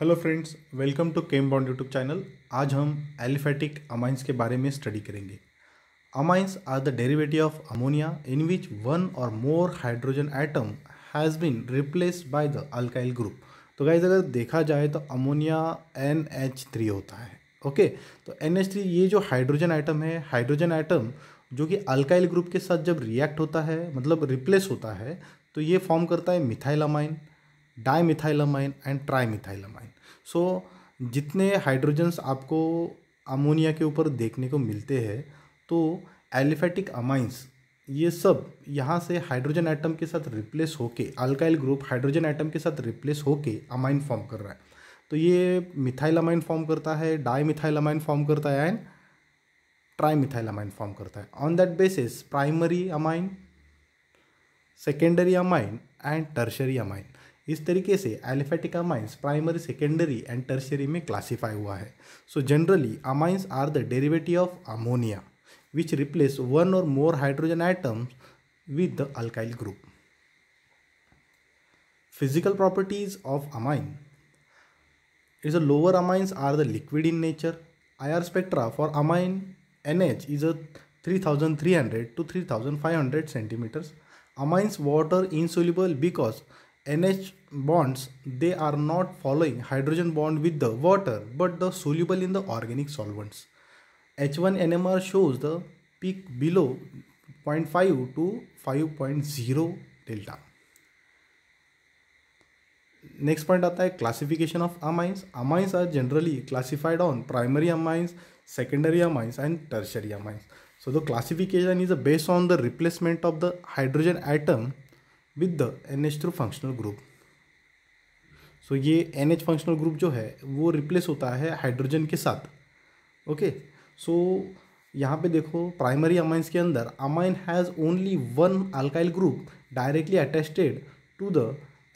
Hello friends welcome to Chem Bond YouTube channel आज हम aliphatic amines के बारे में स्टडी करेंगे amines are the derivative of ammonia in which one or more hydrogen atom has been replace by the alkyl group तो guys अगर देखा जाए तो अमोनिया एन एच थ्री होता है ओके तो एन एच थ्री ये जो हाइड्रोजन आइटम है हाइड्रोजन आइटम जो कि अल्काइल ग्रुप के साथ जब रिएक्ट होता है मतलब रिप्लेस होता है तो ये फॉर्म करता है methyl amine dimethylamine and trimethylamine so जितने हाइड्रोजन्स आपको अमोनिया के ऊपर देखने को मिलते हैं तो एलिफेटिक अमाइंस ये सब यहाँ से हाइड्रोजन आइटम के साथ रिप्लेस होके अल्काइल ग्रुप हाइड्रोजन आइटम के साथ रिप्लेस होके अमाइन फॉर्म कर रहा है तो ये मिथाइल अमाइन फॉर्म करता है डाई मिथाइल अमाइन फॉर्म करता है and trimethyl amine form करता है on that basis primary amine secondary amine and tertiary amine इस तरीके से aliphatic amines primary secondary and tertiary में क्लासीफाई हुआ है so generally amines are the derivative of ammonia which replace one or more hydrogen atom with the alkyl group physical properties of amine is a lower amines are the liquid in nature I R spectra for amine N H is a three thousand three hundred to three thousand five hundred centimeters amines water insoluble because NH bonds, they are not following hydrogen bond with the water, but the soluble in the organic solvents. H1 NMR shows the peak below 0.5 to 5.0 delta. Next point आता है classification of amines. Amines are generally classified on primary amines, secondary amines and tertiary amines. So the classification is based on the replacement of the hydrogen atom with the N H through functional group so ये N H functional group जो है वो replace होता है hydrogen के साथ okay so यहाँ पे देखो प्राइमरी अमाइंस के अंदर amine has only one alkyl group directly attached to the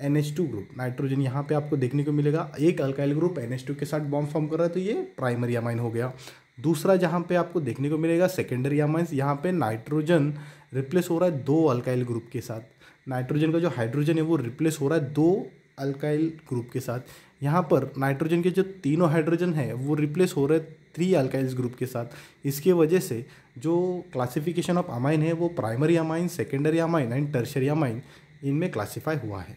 N H two group nitrogen यहाँ पे आपको देखने को मिलेगा एक alkyl group N H two के साथ बॉम्ब फॉर्म कर रहा है तो ये प्राइमरी अमाइन हो गया दूसरा जहाँ पे आपको देखने को मिलेगा सेकेंडरी अमाइंस यहाँ पे नाइट्रोजन रिप्लेस हो रहा है दो अल्काइल ग्रुप के साथ नाइट्रोजन का जो हाइड्रोजन है वो रिप्लेस हो रहा है दो अल्काइल ग्रुप के साथ यहाँ पर नाइट्रोजन के जो तीनों हाइड्रोजन है वो रिप्लेस हो रहे थ्री अल्काइल्स ग्रुप के साथ इसके वजह से जो क्लासिफिकेशन ऑफ अमाइन है वो primary amine secondary amine and tertiary amine इनमें क्लासीफाई हुआ है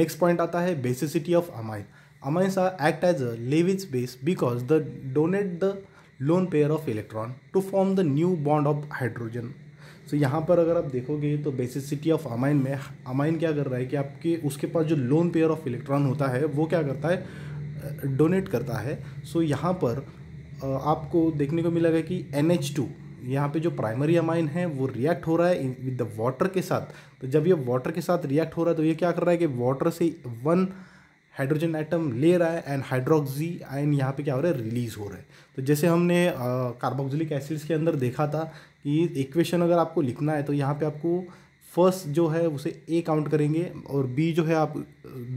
नेक्स्ट पॉइंट आता है basicity of amine amines are act as a Lewis base because the donate the lone pair of electron to form the new bond of hydrogen so so, यहाँ पर अगर आप देखोगे तो बेसिसिटी ऑफ अमाइन में अमाइन क्या कर रहा है कि आपके उसके पास जो लोन पेयर ऑफ इलेक्ट्रॉन होता है वो क्या करता है डोनेट करता है सो so, यहाँ पर आपको देखने को मिलेगा कि एन एच टू यहाँ पर जो प्राइमरी अमाइन है वो रिएक्ट हो रहा है विद द वाटर के साथ तो जब ये वाटर के साथ रिएक्ट हो रहा है तो ये क्या कर रहा है कि वाटर से वन हाइड्रोजन आइटम ले रहा है एंड हाइड्रोक्सी आयन यहाँ पे क्या हो रहा है रिलीज़ हो रहा है तो जैसे हमने कार्बोक्सिलिक एसिड्स के अंदर देखा था ये इक्वेशन अगर आपको लिखना है तो यहाँ पे आपको फर्स्ट जो है उसे ए काउंट करेंगे और बी जो है आप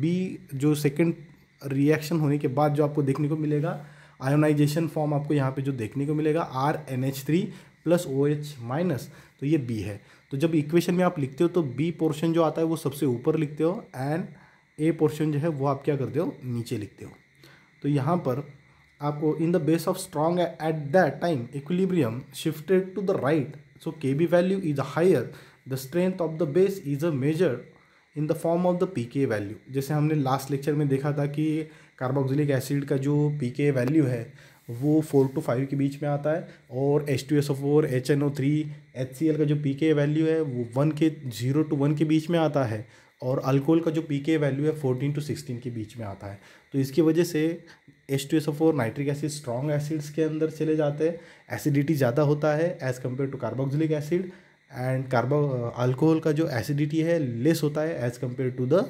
बी जो सेकंड रिएक्शन होने के बाद जो आपको देखने को मिलेगा आयोनाइजेशन फॉर्म आपको यहाँ पे जो देखने को मिलेगा R N H three plus O H minus तो ये बी है तो जब इक्वेशन में आप लिखते हो तो बी पोर्शन जो आता है वो सबसे ऊपर लिखते हो एंड ए पोर्शन जो है वो आप क्या करते हो नीचे लिखते हो तो यहाँ पर आपको in the base of at that time equilibrium shifted to the right so K B value is higher the strength of the base is a measure in the form of the P K value जैसे हमने last lecture में देखा था कि carboxylic acid का जो P K value है वो फोर टू फाइव के बीच में आता है और H two S O four H N O three H C L का जो पी के वैल्यू है वो वन के जीरो टू वन के बीच में आता है और अल्कोहल का जो पी के वैल्यू है फोर्टीन टू सिक्सटीन के बीच में आता है तो इसकी वजह से H two S O four nitric acid strong acids के अंदर चले जाते हैं एसिडिटी ज़्यादा होता है as compare to carboxylic acid and carbo alcohol का जो एसिडिटी है लेस होता है as compare to the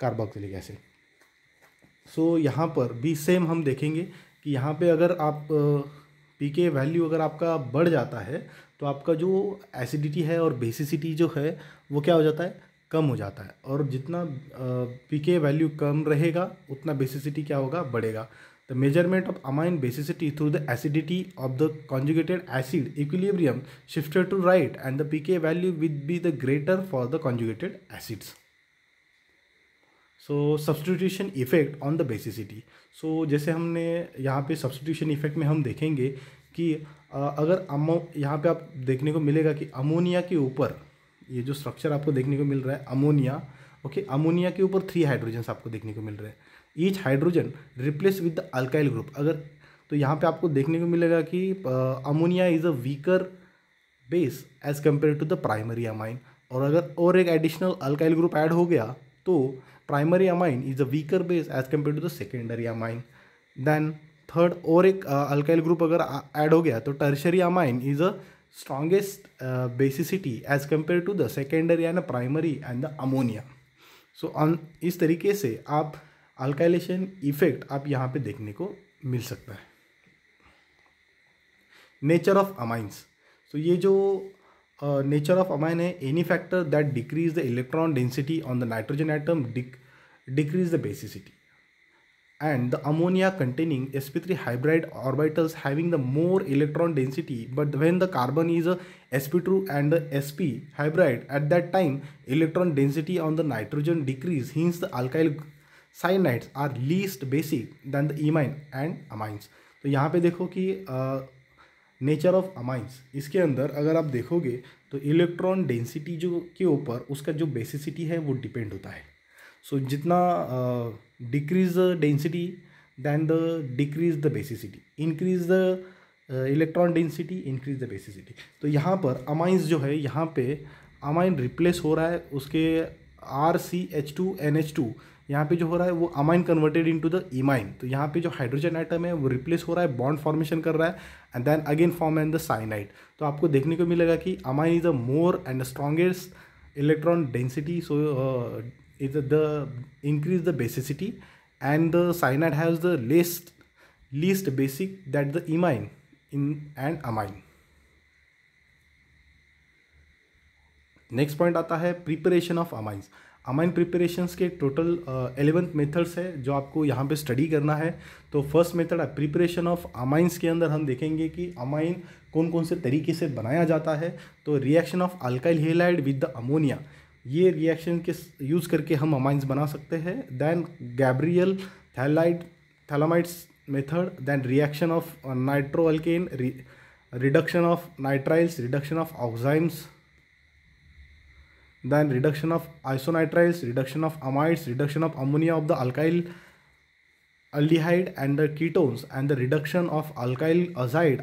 carboxylic acid so यहाँ पर भी सेम हम देखेंगे कि यहाँ पे अगर आप पी के वैल्यू अगर आपका बढ़ जाता है तो आपका जो एसिडिटी है और बेसिसिटी जो है वो क्या हो जाता है कम हो जाता है और जितना पी के वैल्यू कम रहेगा उतना बेसिसिटी क्या होगा बढ़ेगा the measurement of amine basicity through the acidity of the conjugated acid equilibrium shifted to right and the P K value with be the greater for the conjugated acids so substitution effect on the basicity so जैसे हमने यहाँ पे substitution effect में हम देखेंगे कि अगर अमो यहाँ पे आप देखने को मिलेगा कि अमोनिया के ऊपर ये जो स्ट्रक्चर आपको देखने को मिल रहा है अमोनिया ओके अमोनिया के ऊपर थ्री हाइड्रोजन आपको देखने को मिल रहे हैं each hydrogen replace with the alkyl group अगर तो यहाँ पे आपको देखने को मिलेगा कि ammonia is a weaker base as compare to the primary amine और अगर और एक एडिशनल अल्काइल ग्रुप ऐड हो गया तो primary amine is a weaker base as compare to the secondary amine then third और एक अल्काइल ग्रुप अगर ऐड हो गया तो tertiary amine is a strongest uh, basicity as compared to the secondary and the primary and the ammonia. So so, on इस तरीके से आप अल्काइलेशन इफेक्ट आप यहाँ पे देखने को मिल सकता है नेचर ऑफ अमाइंस सो ये जो नेचर ऑफ अमाइन है any factor that decrease the electron density on the nitrogen atom decrease the basicity and the ammonia containing sp3 hybrid orbitals having the more electron density but when the carbon is a sp2 and a sp hybrid at that time electron density on the nitrogen decrease hence the alkyl cyanides are least basic than the imine and amines तो यहाँ पे देखो कि nature of amines इसके अंदर अगर आप देखोगे तो इलेक्ट्रॉन डेंसिटी जो के ऊपर उसका जो बेसिसिटी है वो डिपेंड होता है So जितना decrease the density then the decrease the basicity increase the electron density increase the basicity तो यहाँ पर अमाइंस जो है यहाँ पे अमाइन रिप्लेस हो रहा है उसके R C H two N H two यहाँ पे जो हो रहा है वो amine converted into the imine तो यहाँ पे जो हाइड्रोजन आइटम है वो रिप्लेस हो रहा है बॉन्ड फॉर्मेशन कर रहा है and then again form and the cyanide तो आपको देखने को मिलेगा कि amine is the more and strongest electron density so is the increase the basicity and the cyanide has the least least basic that the imine in and amine next point आता है preparation of amines amine preparations के total eleventh methods है जो आपको यहाँ पे study करना है तो फर्स्ट मेथड है प्रिपरेशन ऑफ अमाइंस के अंदर हम देखेंगे कि अमाइन कौन कौन से तरीके से बनाया जाता है तो reaction of alkyl halide with the ammonia ये रिएक्शन के यूज़ करके हम अमाइंस बना सकते हैं then Gabriel phthalite phthalimides method then reaction of nitro alkane reduction of nitriles reduction of oximes then reduction of isonitriles reduction of amides reduction of ammonia of the alkyl aldehyde and the ketones and the reduction of alkyl azide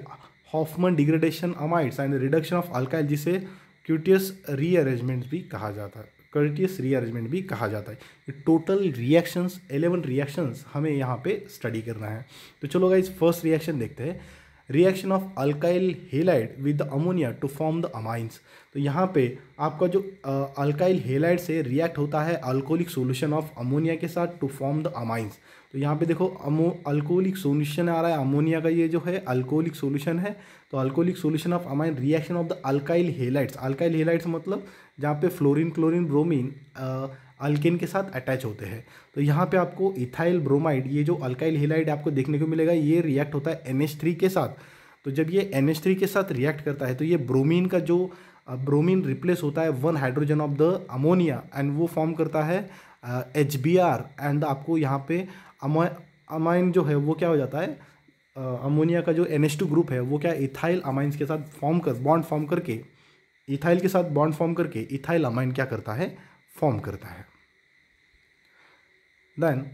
Hofmann degradation amides and the reduction of alkyl जिसे क्यूटियस rearrangement भी कहा जाता है Curtius rearrangement भी कहा जाता है total reactions eleven reactions हमें यहाँ पे स्टडी करना है तो चलो गाइज फर्स्ट रिएक्शन देखते हैं reaction of alkyl halide with ammonia to form the amines तो यहाँ पे आपका जो अल्काइल हेलाइड से रिएक्ट होता है अल्कोहलिक सोल्यूशन ऑफ अमोनिया के साथ टू फॉर्म द अमाइंस तो यहाँ पे देखो अमो अल्कोहलिक सोल्यूशन आ रहा है अमोनिया का ये जो है अल्कोहलिक सोल्यूशन है तो alcoholic solution of amine reaction of the alkyl halides alkyl halides मतलब जहाँ पे फ्लोरिन क्लोरिन ब्रोमीन अल्केन के साथ अटैच होते हैं तो यहाँ पे आपको इथाइल ब्रोमाइड ये जो अल्काइल हिलाइड आपको देखने को मिलेगा ये रिएक्ट होता है एन के साथ तो जब ये NH3 के साथ रिएक्ट करता है तो ये ब्रोमीन का जो ब्रोमीन रिप्लेस होता है one hydrogen of the ammonia and वो फॉर्म करता है एच बी आर एंड आपको यहाँ पे अमाइन जो है वो क्या हो जाता है अमोनिया का जो एन ग्रुप है वो क्या इथाइल अमाइंस के साथ फॉर्म कर बॉन्ड फॉर्म करके इथाइल के साथ बॉन्ड फॉर्म करके इथाइल अमाइन क्या करता है फॉर्म करता है देन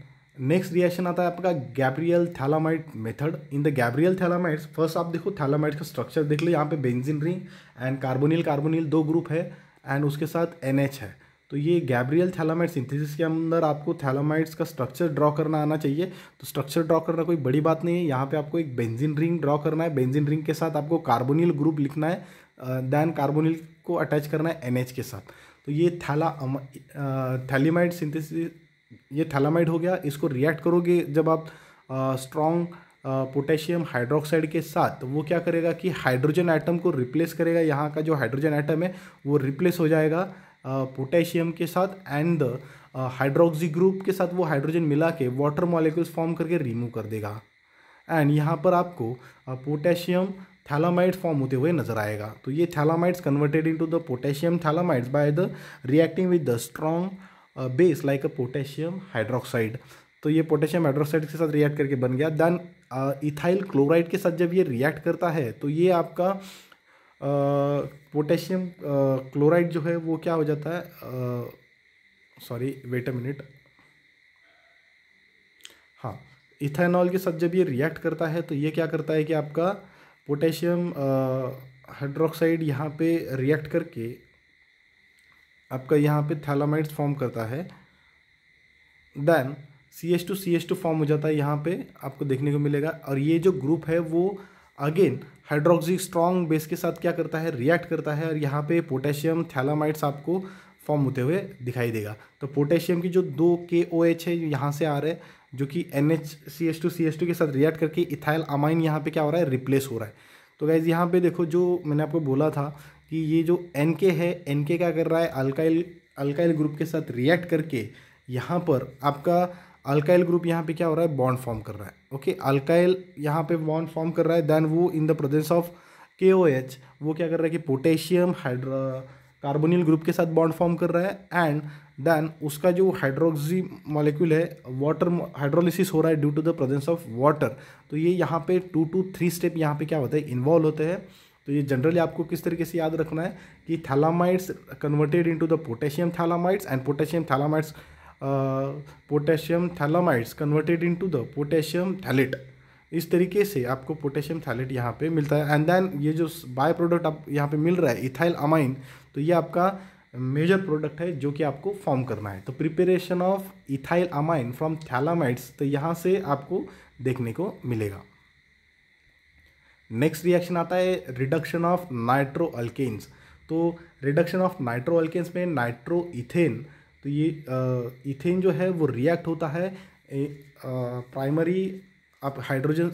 नेक्स्ट रिएक्शन आता है आपका Gabriel phthalimide method in the Gabriel phthalimides first आप देखो थैलामाइट का स्ट्रक्चर देख लो यहाँ पे benzene ring and carbonyl carbonyl दो ग्रुप है एंड उसके साथ एन है तो ये गैब्रियल थैलामाइट सिंथेसिस के अंदर आपको थैलामाइट्स का स्ट्रक्चर ड्रॉ करना आना चाहिए तो स्ट्रक्चर ड्रॉ करना कोई बड़ी बात नहीं है यहाँ पे आपको एक बेंजिन रिंग ड्रॉ करना है बेंजिन रिंग के साथ आपको कार्बोनिल ग्रुप लिखना है देन कार्बोनिल को अटैच करना है एन के साथ तो ये थैला थैलीमाइट सिंथेसिस ये थैलामाइड हो गया इसको रिएक्ट करोगे जब आप स्ट्रॉन्ग पोटेशियम हाइड्रोक्साइड के साथ तो वो क्या करेगा कि हाइड्रोजन आइटम को रिप्लेस करेगा यहाँ का जो हाइड्रोजन आइटम है वो रिप्लेस हो जाएगा पोटेशियम के साथ एंड हाइड्रोक्सी ग्रुप के साथ वो हाइड्रोजन मिला के वाटर मॉलिक्यूल्स फॉर्म करके रिमूव कर देगा एंड यहाँ पर आपको पोटेशियम थैलामाइड फॉर्म होते हुए नजर आएगा तो ये phthalimides converted into the potassium phthalimides by the reacting with the strong base like a potassium hydroxide तो ये पोटेशियम हाइड्रोक्साइड के साथ रिएक्ट करके बन गया दैन इथाइल क्लोराइड के साथ जब ये रिएक्ट करता है तो ये आपका पोटेशियम क्लोराइड जो है वो क्या हो जाता है सॉरी वेट अ मिनट हाँ इथेनॉल के साथ जब ये रिएक्ट करता है तो ये क्या करता है कि आपका पोटेशियम हाइड्रोक्साइड यहाँ पे रिएक्ट करके आपका यहाँ पे थैलामाइड्स फॉर्म करता है then C H two C H two form हो जाता है यहाँ पे आपको देखने को मिलेगा और ये जो ग्रुप है वो अगेन हाइड्रोक्सी स्ट्रॉन्ग बेस के साथ क्या करता है रिएक्ट करता है और यहाँ पे पोटेशियम थैलामाइड्स आपको फॉर्म होते हुए दिखाई देगा तो पोटेशियम की जो दो के ओ एच है यहाँ से आ रहे जो कि N H C H two C H two के साथ रिएक्ट करके इथाइल अमाइन यहाँ पे क्या हो रहा है रिप्लेस हो रहा है तो गाइज़ यहाँ पे देखो जो मैंने आपको बोला था कि ये जो एन के है एन के क्या कर रहा है अल्काइल अल्काइल ग्रुप के साथ रिएक्ट करके यहाँ पर आपका अल्काइल ग्रुप यहाँ पे क्या हो रहा है बॉन्ड फॉर्म कर रहा है ओके अल्काइल यहाँ पे बॉन्ड फॉर्म कर रहा है देन वो इन the presence of K O H वो क्या कर रहा है कि पोटेशियम हाइड्रो कार्बोनिल ग्रुप के साथ बॉन्ड फॉर्म कर रहा है एंड देन उसका जो हाइड्रोक्सी मॉलिक्यूल है वाटर हाइड्रोलिसिस हो रहा है due to the presence of water तो ये यहाँ पे टू टू थ्री स्टेप यहाँ पे क्या होता है इन्वॉल्व होते हैं तो ये जनरली आपको किस तरीके से याद रखना है कि phthalimides converted into the potassium phthalimides and potassium phthalimides potassium phthalimides converted into the potassium phthalate इस तरीके से आपको पोटेशियम थैलेट यहाँ पे मिलता है एंड देन ये जो बाय प्रोडक्ट आप यहाँ पे मिल रहा है इथाइल अमाइन तो ये आपका मेजर प्रोडक्ट है जो कि आपको फॉर्म करना है तो preparation of ethyl amine from phthalimides तो यहाँ से आपको देखने को मिलेगा नेक्स्ट रिएक्शन आता है रिडक्शन ऑफ नाइट्रो अल्केन्स तो रिडक्शन ऑफ नाइट्रो अल्केन्स में नाइट्रो इथेन तो ये इथेन जो है वो रिएक्ट होता है प्राइमरी आप हाइड्रोजन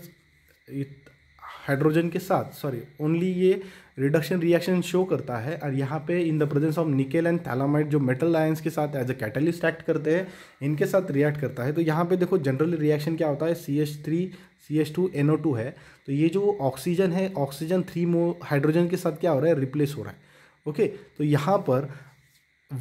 हाइड्रोजन के साथ सॉरी ओनली ये रिडक्शन रिएक्शन शो करता है और यहाँ पे in the presence of nickel and phthalimide जो मेटल आयंस के साथ एज अ कैटलिस्ट एक्ट करते हैं इनके साथ रिएक्ट करता है तो यहाँ पे देखो जनरली रिएक्शन क्या होता है C H three C H two N O two है तो ये जो ऑक्सीजन है ऑक्सीजन थ्री मो हाइड्रोजन के साथ क्या हो रहा है रिप्लेस हो रहा है ओके तो यहाँ पर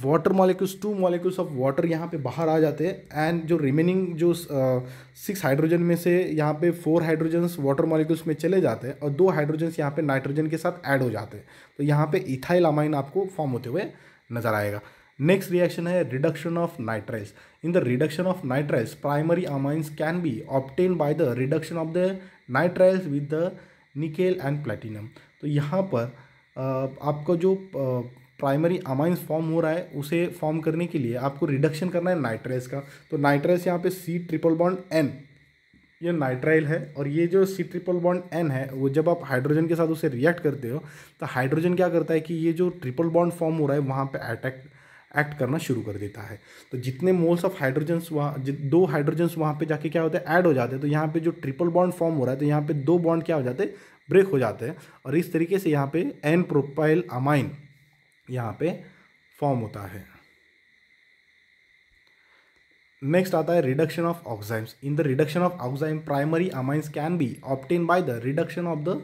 water molecules two molecules of water यहाँ पे बाहर आ जाते हैं एंड जो रिमेनिंग जो सिक्स uh, हाइड्रोजन में से यहाँ पे फोर हाइड्रोजन्स वाटर मॉलिक्यूल्स में चले जाते हैं और दो हाइड्रोजन्स यहाँ पे नाइट्रोजन के साथ ऐड हो जाते हैं तो यहाँ पे इथाइल अमाइन आपको फॉर्म होते हुए नजर आएगा नेक्स्ट रिएक्शन है reduction of nitriles in the reduction of nitriles primary amines can be obtain by the reduction of the nitriles with the nickel and platinum तो यहाँ पर uh, आपका जो uh, प्राइमरी अमाइंस फॉर्म हो रहा है उसे फॉर्म करने के लिए आपको रिडक्शन करना है नाइट्राइस का तो नाइट्राइस यहाँ पे सी ट्रिपल बॉन्ड एन ये नाइट्राइल है और ये जो सी ट्रिपल बॉन्ड एन है वो जब आप हाइड्रोजन के साथ उसे रिएक्ट करते हो तो हाइड्रोजन क्या करता है कि ये जो ट्रिपल बॉन्ड फॉर्म हो रहा है वहाँ पर अटैक एक्ट करना शुरू कर देता है तो जितने मोल्स ऑफ हाइड्रोजन्स वहाँ दो हाइड्रोजन्स वहाँ पे जाके क्या होते हैं ऐड हो जाते हैं तो यहाँ पे जो ट्रिपल बॉन्ड फॉर्म हो रहा है तो यहाँ पे दो बॉन्ड क्या हो जाते हैं ब्रेक हो जाते हैं और इस तरीके से यहाँ पे एन प्रोपाइल अमाइन यहाँ पे फॉर्म होता है नेक्स्ट आता है reduction of oximes in the reduction of oxime primary amines can be obtain by the reduction of the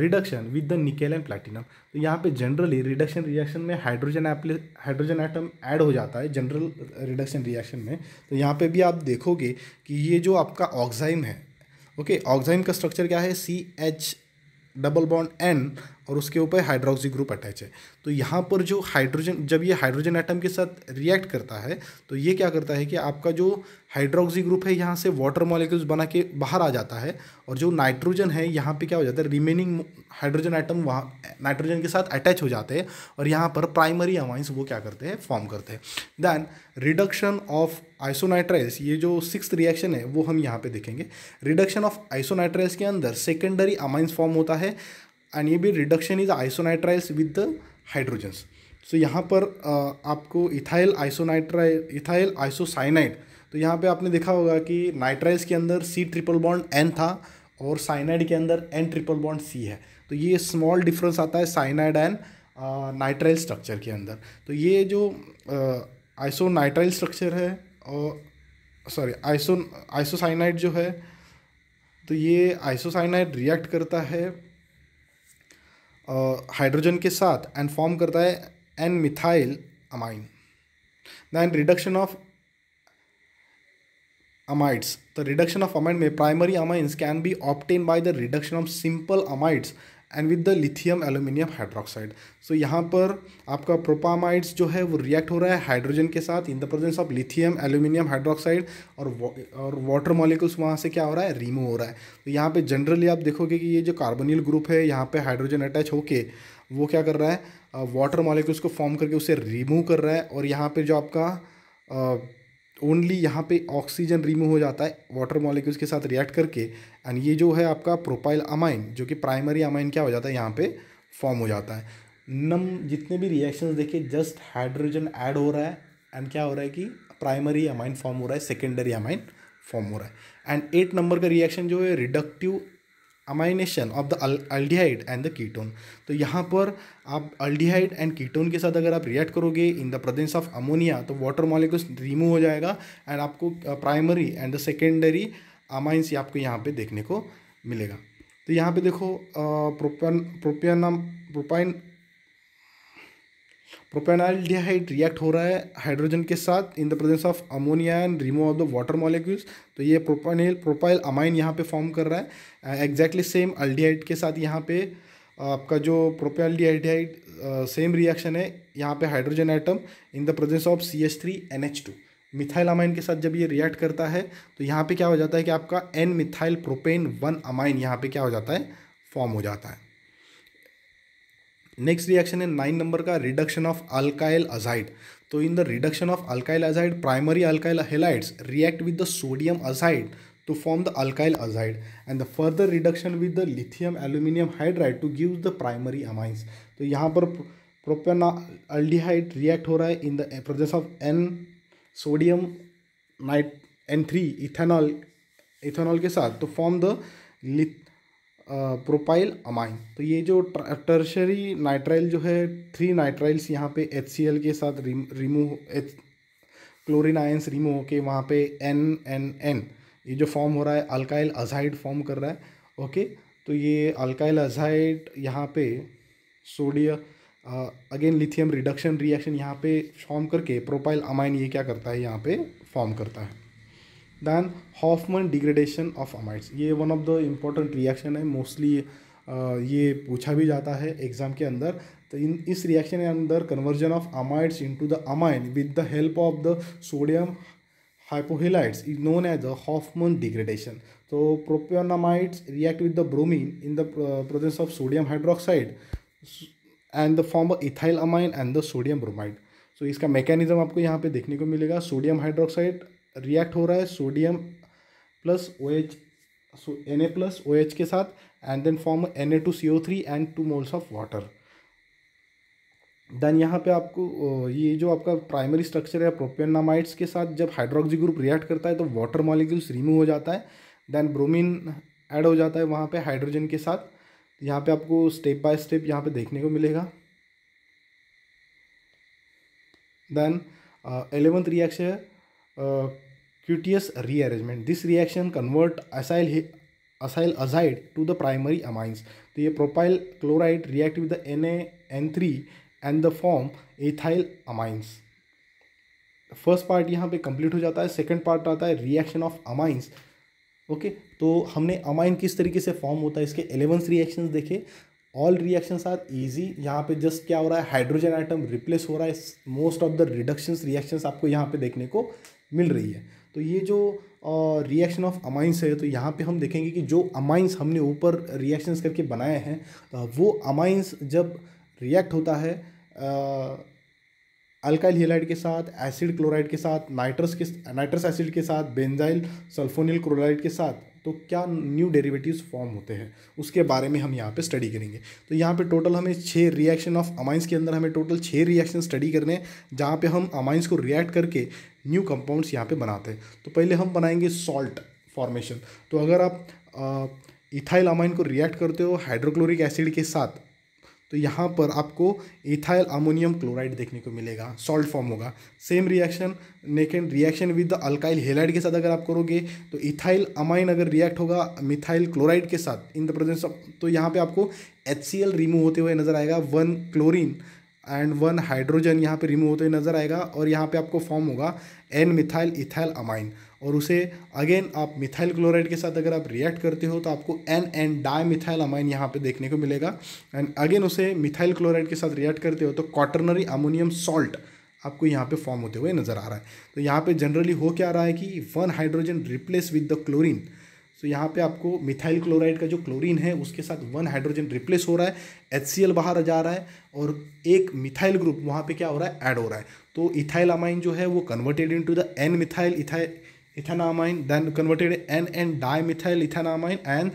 reduction with the nickel and platinum तो यहाँ पे जनरली रिडक्शन रिएक्शन में hydrogen apply hydrogen atom add हो जाता है general reduction reaction में तो यहाँ पे भी आप देखोगे कि ये जो आपका ऑक्साइम है ओके okay, ऑक्साइम का स्ट्रक्चर क्या है C H double bond N और उसके ऊपर हाइड्रोक्सी ग्रुप अटैच है तो यहाँ पर जो हाइड्रोजन जब ये हाइड्रोजन आइटम के साथ रिएक्ट करता है तो ये क्या करता है कि आपका जो हाइड्रोक्सी ग्रुप है यहाँ से वाटर मॉलिक्यूल्स बना के बाहर आ जाता है और जो नाइट्रोजन है यहाँ पे क्या हो जाता है रिमेनिंग हाइड्रोजन आइटम वहाँ नाइट्रोजन के साथ अटैच हो जाते हैं और यहाँ पर प्राइमरी अमाइंस वो क्या करते हैं फॉर्म करते हैं दैन रिडक्शन ऑफ आइसोनाइट्राइस ये जो सिक्स रिएक्शन है वो हम यहाँ पर देखेंगे रिडक्शन ऑफ आइसोनाइट्राइस के अंदर सेकेंडरी अमाइंस फॉर्म होता है एंड ये भी reduction is isonitriles with the hydrogens so यहाँ पर uh, आपको इथाइल आइसोनाइट्राइल इथाइल आइसोसाइनाइड तो यहाँ पे आपने देखा होगा कि नाइट्राइल्स के अंदर सी ट्रिपल बॉन्ड एन था और साइनाइड के अंदर एन ट्रिपल बॉन्ड सी है तो ये स्मॉल डिफरेंस आता है साइनाइड एंड नाइट्राइल स्ट्रक्चर के अंदर तो ये जो आइसो नाइट्राइल स्ट्रक्चर है और सॉरी आइसो आइसोसाइनाइड जो है तो ये आइसोसाइनाइड रिएक्ट करता है हाइड्रोजन के साथ एंड फॉर्म करता है N methyl amine then reduction of amides the reduction of amide में primary amines can be obtain by the reduction of simple amides and with the lithium aluminium hydroxide so यहाँ पर आपका प्रोपामाइड्स जो है वो react हो रहा है हाइड्रोजन के साथ in the presence of lithium aluminium hydroxide और और वाटर मॉलिकल्स वहाँ से क्या हो रहा है रिमूव हो रहा है तो यहाँ पे जनरली आप देखोगे कि ये जो कार्बोनियल ग्रुप है यहाँ पे हाइड्रोजन अटैच होके वो क्या कर रहा है वाटर मॉलिकल्स को फॉर्म करके उसे रिमूव कर रहा है और यहाँ पर जो आपका ओनली यहाँ पे ऑक्सीजन रिमूव हो जाता है वाटर मॉलिक्यूल्स के साथ रिएक्ट करके एंड ये जो है आपका प्रोपाइल अमाइन जो कि प्राइमरी अमाइन क्या हो जाता है यहाँ पे फॉर्म हो जाता है नम जितने भी रिएक्शंस देखिए जस्ट हाइड्रोजन ऐड हो रहा है एंड क्या हो रहा है कि प्राइमरी अमाइन फॉर्म हो रहा है सेकेंडरी अमाइन फॉर्म हो रहा है एंड एट नंबर का रिएक्शन जो है reductive amination of the aldehyde and the ketone तो यहाँ पर आप अल्डिहाइड एंड कीटोन के साथ अगर आप रिएक्ट करोगे in the presence of ammonia तो वाटर मॉलिक्यूल्स रिमूव हो जाएगा एंड आपको primary and the secondary amines आपको यहाँ पे देखने को मिलेगा तो यहाँ पे देखो प्रोपियन प्रोपियनम प्रोपाइन प्रोपेनाइल रिएक्ट हो रहा है हाइड्रोजन के साथ in the presence of ammonia and remove of the water molecules तो ये प्रोपेनाइल प्रोपाइल अमाइन यहाँ पे फॉर्म कर रहा है एग्जैक्टली सेम अल्डिहाइड के साथ यहाँ पे आपका जो प्रोपेनाइल डिहाइड सेम रिएक्शन है यहाँ पे hydrogen atom in the presence of C H three N H two methyl amine के साथ जब ये रिएक्ट करता है तो यहाँ पे क्या हो जाता है कि आपका N methyl propane one amine यहाँ पे क्या हो जाता है फॉर्म हो जाता है नेक्स्ट रिएक्शन है नाइन नंबर का रिडक्शन ऑफ अल्काइल अजाइड तो in the reduction of alkyl azide primary alkyl halides react with the sodium azide to form the alkyl azide and the further reduction with the lithium aluminium hydride to give the primary amines तो यहाँ पर propanal aldehyde react हो रहा है in the presence of an sodium nit N three ethanol ethanol के साथ तो form the propyl amine तो ये जो टर्शरी नाइट्राइल जो है थ्री नाइट्राइल्स यहाँ पे एच के साथ remove H chlorine ions remove होके वहाँ पे एन एन एन ये जो फॉर्म हो रहा है अल्काइल अजाइड फॉर्म कर रहा है ओके तो ये अल्काइल अजाइड यहाँ पे sodium again lithium reduction reaction यहाँ पे फॉर्म करके प्रोपाइल अमाइन ये क्या करता है यहाँ पे फॉर्म करता है then Hofmann degradation of amides ये one of the important reaction है मोस्टली uh, ये पूछा भी जाता है एग्जाम के अंदर तो इन इस रिएक्शन के अंदर conversion of amides into the amine with the help of the sodium hypohalides is known as the Hofmann degradation तो propionamides react with the bromine in the presence of sodium hydroxide and the form of ethyl amine and the sodium bromide so इसका mechanism आपको यहाँ पे देखने को मिलेगा sodium hydroxide react हो रहा है sodium plus O H so N A plus O H के साथ and then form N A two C O three and two moles of water then यहाँ पे आपको ये जो आपका प्राइमरी स्ट्रक्चर है प्रोपियनामाइड्स के साथ जब हाइड्रोक्सी ग्रुप रिएक्ट करता है तो वाटर मॉलिक्यूल्स रिमूव हो जाता है देन ब्रोमीन ऐड हो जाता है वहाँ पे हाइड्रोजन के साथ यहाँ पे आपको स्टेप बाय स्टेप यहाँ पे देखने को मिलेगा देन एलेवंथ रिएक्शन है Curtius rearrangement this reaction convert acyl acyl azide to the primary amines तो ये propyl chloride react with N A N three and the form ethyl amines first part यहाँ पे कंप्लीट हो जाता है second part आता है रिएक्शन ऑफ अमाइंस ओके तो हमने अमाइन किस तरीके से फॉर्म होता है इसके एलेवंस रिएक्शंस देखे ऑल रिएक्शंस आर इजी यहाँ पे जस्ट क्या हो रहा है हाइड्रोजन आइटम रिप्लेस हो रहा है most of the reductions reactions आपको यहाँ पे देखने को मिल रही है तो ये जो रिएक्शन ऑफ अमाइंस है तो यहाँ पे हम देखेंगे कि जो अमाइंस हमने ऊपर रिएक्शंस करके बनाए हैं वो अमाइंस जब रिएक्ट होता है अल्काइल हेलाइड के साथ एसिड क्लोराइड के साथ नाइट्रस के नाइट्रस एसिड के साथ बेंजाइल सल्फोनिल क्लोराइड के साथ तो क्या न्यू डेरिवेटिव्स फॉर्म होते हैं उसके बारे में हम यहाँ पे स्टडी करेंगे तो यहाँ पे टोटल हमें छः रिएक्शन ऑफ अमाइंस के अंदर हमें टोटल छः रिएक्शन स्टडी करने हैं जहाँ पे हम अमाइंस को रिएक्ट करके न्यू कंपाउंड्स यहाँ पे बनाते हैं तो पहले हम बनाएंगे सॉल्ट फॉर्मेशन तो अगर आप इथाइल अमाइन को रिएक्ट करते हो हाइड्रोक्लोरिक एसिड के साथ तो यहाँ पर आपको इथाइल अमोनियम क्लोराइड देखने को मिलेगा सॉल्ट फॉर्म होगा सेम रिएक्शन नेकेंड reaction with the alkyl halide के साथ अगर आप करोगे तो इथाइल अमाइन अगर रिएक्ट होगा मिथाइल क्लोराइड के साथ इन द प्रेजेंस ऑफ तो यहाँ पे आपको एच रिमूव होते हुए नजर आएगा one chlorine and one hydrogen यहाँ पे रिमूव होते हुए नज़र आएगा और यहाँ पे आपको फॉर्म होगा एन मिथाइल इथाइल अमाइन और उसे अगेन आप मिथाइल क्लोराइड के साथ अगर आप रिएक्ट करते हो तो आपको N N di methyl amine यहाँ पे देखने को मिलेगा एंड अगेन उसे मिथाइल क्लोराइड के साथ रिएक्ट करते हो तो कॉटरनरी अमोनियम सॉल्ट आपको यहाँ पे फॉर्म होते हुए नज़र आ रहा है तो यहाँ पे जनरली हो क्या रहा है कि one hydrogen replace with the chlorine तो यहाँ पे आपको मिथाइल क्लोराइड का जो क्लोरीन है उसके साथ वन हाइड्रोजन रिप्लेस हो रहा है एच बाहर जा रहा है और एक मिथाइल ग्रुप वहाँ पे क्या हो रहा है ऐड हो रहा है तो इथाइल अमाइन जो है वो converted into the N methyl ethyl ethanamine then N N and methyl ethanamine and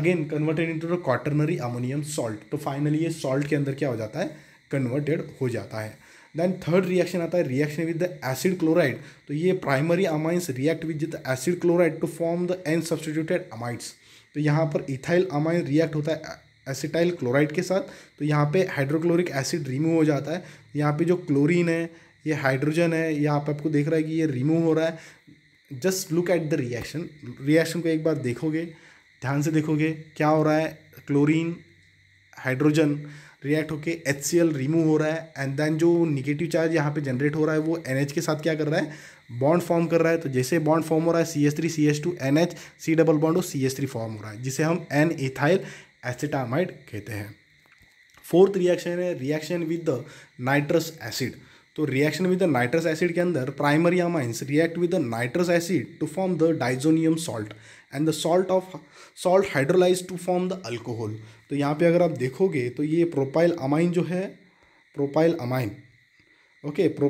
again converted into the quaternary ammonium salt तो फाइनली ये सॉल्ट के अंदर क्या हो जाता है कन्वर्टेड हो जाता है देन थर्ड रिएक्शन आता है reaction with the acid chloride तो ये primary amines react with the acid chloride to form the N substituted amides तो यहाँ पर इथाइल अमाइन रिएक्ट होता है एसिटाइल क्लोराइड के साथ तो यहाँ पे हाइड्रोक्लोरिक एसिड रिमूव हो जाता है यहाँ पे जो क्लोरीन है ये हाइड्रोजन है यहाँ पे आपको देख रहा है कि ये रिमूव हो रहा है just look at the reaction reaction को एक बार देखोगे ध्यान से देखोगे क्या हो रहा है क्लोरीन हाइड्रोजन रिएक्ट होके एच रिमूव हो रहा है एंड देन जो निगेटिव चार्ज यहाँ पे जनरेट हो रहा है वो एन के साथ क्या कर रहा है बॉन्ड फॉर्म कर रहा है तो जैसे बॉन्ड फॉर्म हो रहा है C S three C S two N H C double bond और सी एस थ्री फॉर्म हो रहा है जिसे हम एन एथाइल एसिटामाइड कहते हैं फोर्थ रिएक्शन है reaction with the nitrous acid तो reaction with the nitrous acid के अंदर primary amines react with the nitrous acid to form the diazonium salt and the salt of salt hydrolyse to form the alcohol तो यहाँ पे अगर आप देखोगे तो ये प्रोपाइल अमाइन जो है propyl amine okay pro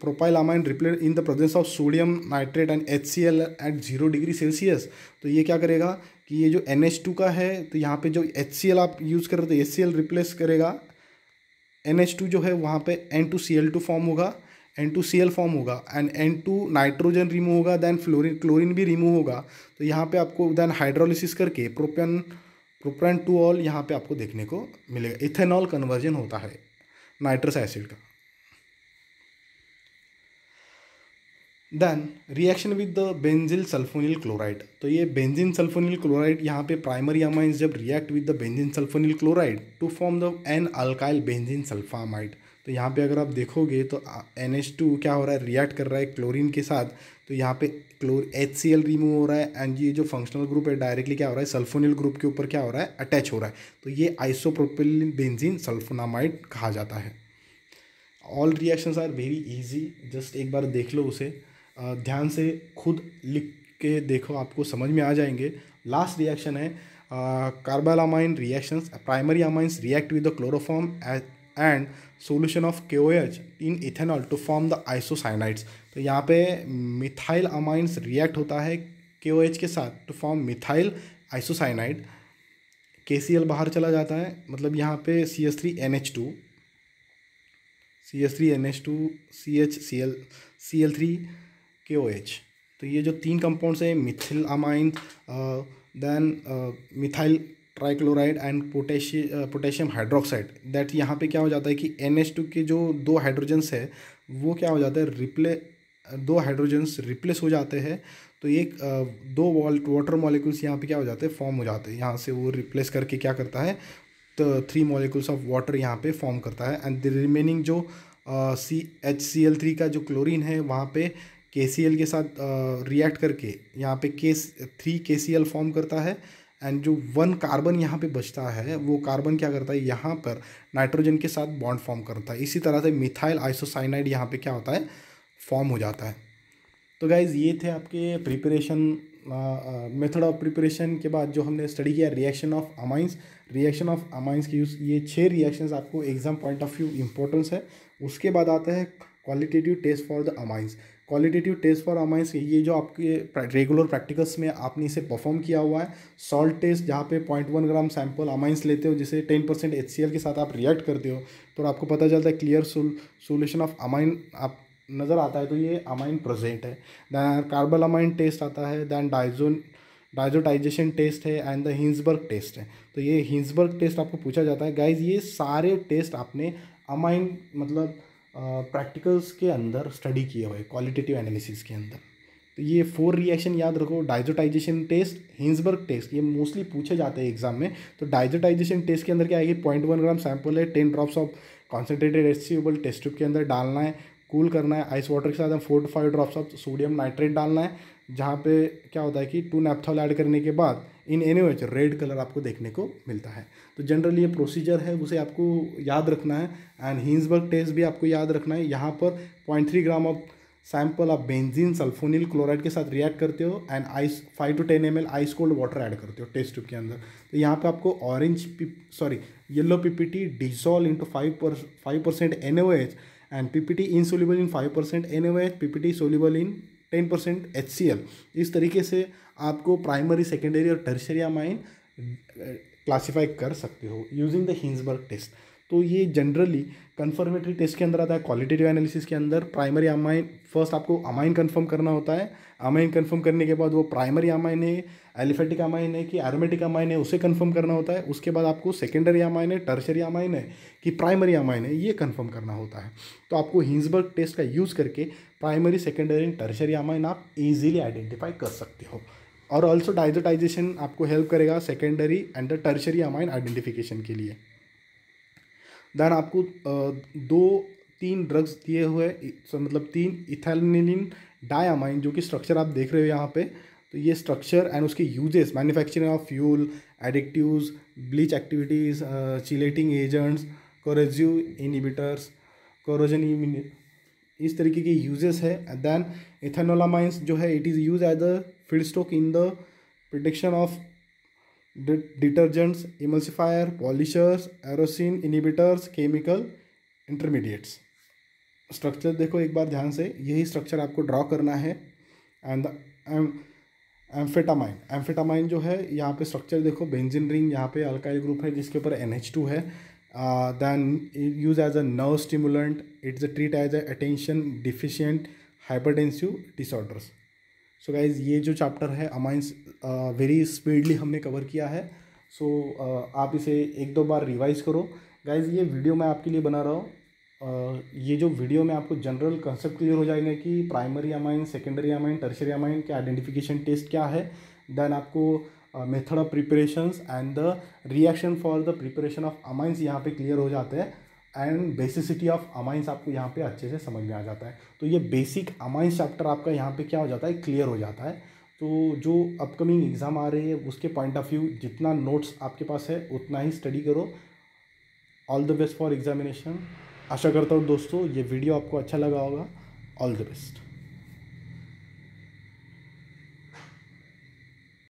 propyl amine replete in the presence of sodium nitrate and H C L at zero degree Celsius तो ये क्या करेगा कि ये जो एन एच टू का है तो यहाँ पे जो एच सी एल आप यूज़ कर रहे थे एच सी एल रिप्लेस करेगा एन एच टू जो है वहाँ पे N two C L two form होगा N two C L form होगा and N two nitrogen remove होगा दैन फ्लोरिन क्लोरिन भी रिमूव होगा तो यहाँ पे आपको दैन हाइड्रोलिसिस करके प्रोपियन प्रोपेन टू ऑल यहाँ पे आपको देखने को मिलेगा इथेनॉल कन्वर्जन होता है नाइट्रस एसिड का then reaction with the benzyl sulphonyl chloride तो ये बेंजिन सल्फोनिल क्लोराइड यहाँ पे प्राइमरी अमाइंस जब react with the benzene sulphonyl chloride to form the N alkyl benzene sulphamide तो यहाँ पे अगर आप देखोगे तो एन क्या हो रहा है रिएक्ट कर रहा है क्लोरीन के साथ तो यहाँ पे क्लोर एच सी एल रिमूव हो रहा है एंड ये जो फंक्शनल ग्रुप है डायरेक्टली क्या हो रहा है सल्फोनिल ग्रुप के ऊपर क्या हो रहा है अटैच हो रहा है तो ये आइसोप्रोपिलिन बेंजीन सल्फोनामाइड कहा जाता है all reactions are very easy just एक बार देख लो उसे ध्यान से खुद लिख के देखो आपको समझ में आ जाएंगे लास्ट रिएक्शन है carbylamine reactions primary amines react with the chloroform and solution of K O H in ethanol to form the isocyanides तो यहाँ पे मिथाइल अमाइंस रिएक्ट होता है के ओ एच के साथ टू फॉर्म मिथाइल आइसोसाइनाइड के सी एल बाहर चला जाता है मतलब यहाँ पे C S three N H two C S three N H two C H C L C L three K O H तो ये जो तीन कंपाउंड्स हैं methyl amine then methyl trichloride and potassium potassium hydroxide that यहाँ पे क्या हो जाता है कि एन एच टू के जो दो हाइड्रोजन्स है वो क्या हो जाता है रिप्ले दो हाइड्रोजन्स रिप्लेस हो जाते हैं तो एक uh, दो वॉल्ट वाटर मॉलिक्यूल्स यहाँ पे क्या हो जाते हैं फॉर्म हो जाते हैं यहाँ से वो रिप्लेस करके क्या करता है तो थ्री मॉलिक्यूल्स ऑफ वाटर यहाँ पे फॉर्म करता है एंड द रिमेनिंग जो C H C L three का जो क्लोरीन है वहाँ पे के सी एल के साथ रिएक्ट uh, करके यहाँ पे के थ्री के सी एल फॉर्म करता है एंड जो वन कार्बन यहाँ पे बचता है वो कार्बन क्या करता है यहाँ पर नाइट्रोजन के साथ बॉन्ड फॉर्म करता है इसी तरह से मिथाइल आइसोसाइनाइड यहाँ पे क्या होता है फॉर्म हो जाता है तो गाइज़ ये थे आपके प्रिपरेशन मेथड ऑफ प्रिपरेशन के बाद जो हमने स्टडी किया reaction of amines reaction of amines की यूज़ ये छः रिएक्शंस आपको exam point of view importance है उसके बाद आता है qualitative test for the amines qualitative test for amines ये जो आपके रेगुलर प्रैक्टिकल्स में आपने इसे परफॉर्म किया हुआ है सॉल्ट टेस्ट जहाँ पे point one gram sample amines लेते हो जिसे टेन परसेंट एच के साथ आप रिएक्ट करते हो तो आपको पता चलता है क्लियर सोल्यूशन ऑफ अमाइन आप नज़र आता है तो ये अमाइन प्रेजेंट है दैन कार्बल अमाइन टेस्ट आता है दैन डाइजोन डाइजोटाइजेशन टेस्ट है एंड द हिंसबर्ग टेस्ट है तो ये हिंसबर्ग टेस्ट आपको पूछा जाता है गाइज ये सारे टेस्ट आपने अमाइन मतलब प्रैक्टिकल्स के अंदर स्टडी किया हुआ है क्वालिटेटिव एनालिसिस के अंदर तो ये फोर रिएक्शन याद रखो डाइजोटाइजेशन टेस्ट हिंसबर्ग टेस्ट ये मोस्टली पूछे जाते हैं एग्जाम में तो डाइजोटाइजेशन टेस्ट के अंदर क्या आएगी पॉइंट वन ग्राम सैंपल है टेन ड्रॉप्स ऑफ कॉन्सेंट्रेटेड एसिबल टेस्ट ट्यूब के अंदर डालना है कूल करना है आइस वाटर के साथ हम four to five drops of sodium nitrate डालना है जहाँ पे क्या होता है कि टू नैपथॉल ऐड करने के बाद in N H red colour आपको देखने को मिलता है तो जनरली ये प्रोसीजर है उसे आपको याद रखना है एंड हिंसबर्ग टेस्ट भी आपको याद रखना है यहाँ पर point three gram of sample आप बेंजीन सल्फोनिल क्लोराइड के साथ रिएक्ट करते हो and ice five to ten M L ice cold water add करते हो टेस्ट ट्यूब के अंदर तो यहाँ पे आपको orange P sorry yellow PPT dissolve into five per five percent N H and PPT insoluble in five percent N H PPT soluble in ten percent H C L इस तरीके से आपको प्राइमरी सेकेंडरी और tertiary amine classify कर सकते हो using the Hinsberg test तो ये जनरली कन्फर्मेटरी टेस्ट के अंदर आता है क्वालिटेटिव एनालिसिस के अंदर प्राइमरी अमाइन फर्स्ट आपको अमाइन कन्फर्म करना होता है अमाइन कन्फर्म करने के बाद वो प्राइमरी अमाइन है एलिफेटिक अमाइन है कि एरोमेटिक अमाइन है उसे कन्फर्म करना होता है उसके बाद आपको सेकेंडरी अमाइन है टर्शरी अमाइन है कि प्राइमरी अमाइन है ये कन्फर्म करना होता है तो आपको हिंसबर्ग टेस्ट का यूज़ करके primary secondary and tertiary amine आप इजीली आइडेंटिफाई कर सकते हो और ऑल्सो डाइजोटाइजेशन आपको हेल्प करेगा secondary and the tertiary amine identification के लिए दैन आपको दो तीन ड्रग्स दिए हुए तो मतलब तीन इथेलिन डायामाइन जो कि स्ट्रक्चर आप देख रहे हो यहाँ पे तो ये स्ट्रक्चर एंड उसके uses manufacturing of fuel addictives bleach activities chelating agents corrosive inhibitors corrosion इस तरीके के यूजेस है देन इथेनोलामाइंस जो है it is use as a field stock in the protection of detergents emulsifier polishers erosion inhibitors chemical intermediates structure देखो एक बार ध्यान से यही स्ट्रक्चर आपको ड्रॉ करना है एंड एम्फेटामाइन एम्फेटामाइन जो है यहाँ पे स्ट्रक्चर देखो बेंजिन रिंग यहाँ पे अल्काइल ग्रुप है जिसके ऊपर एन है uh, then used as a nerve stimulant it's a treat as a attention deficient hypertensive disorders so so guys ये जो चैप्टर है अमाइंस वेरी स्पीडली हमने कवर किया है सो so, uh, आप इसे एक दो बार रिवाइज करो गाइज ये वीडियो मैं आपके लिए बना रहा हूँ Uh, ये जो वीडियो में आपको जनरल कंसेप्ट क्लियर हो जाएंगे कि primary amine secondary amine tertiary amine के आइडेंटिफिकेशन टेस्ट क्या है देन आपको method of preparations and the reaction for the preparation of amines यहाँ पे क्लियर हो जाते हैं एंड बेसिसिटी ऑफ अमाइंस आपको यहाँ पे अच्छे से समझ में आ जाता है तो ये बेसिक अमाइंस चैप्टर आपका यहाँ पे क्या हो जाता है क्लियर हो जाता है तो जो अपकमिंग एग्ज़ाम आ रही है उसके पॉइंट ऑफ व्यू जितना नोट्स आपके पास है उतना ही स्टडी करो all the best for examination आशा करता हूँ दोस्तों ये वीडियो आपको अच्छा लगा होगा ऑल द बेस्ट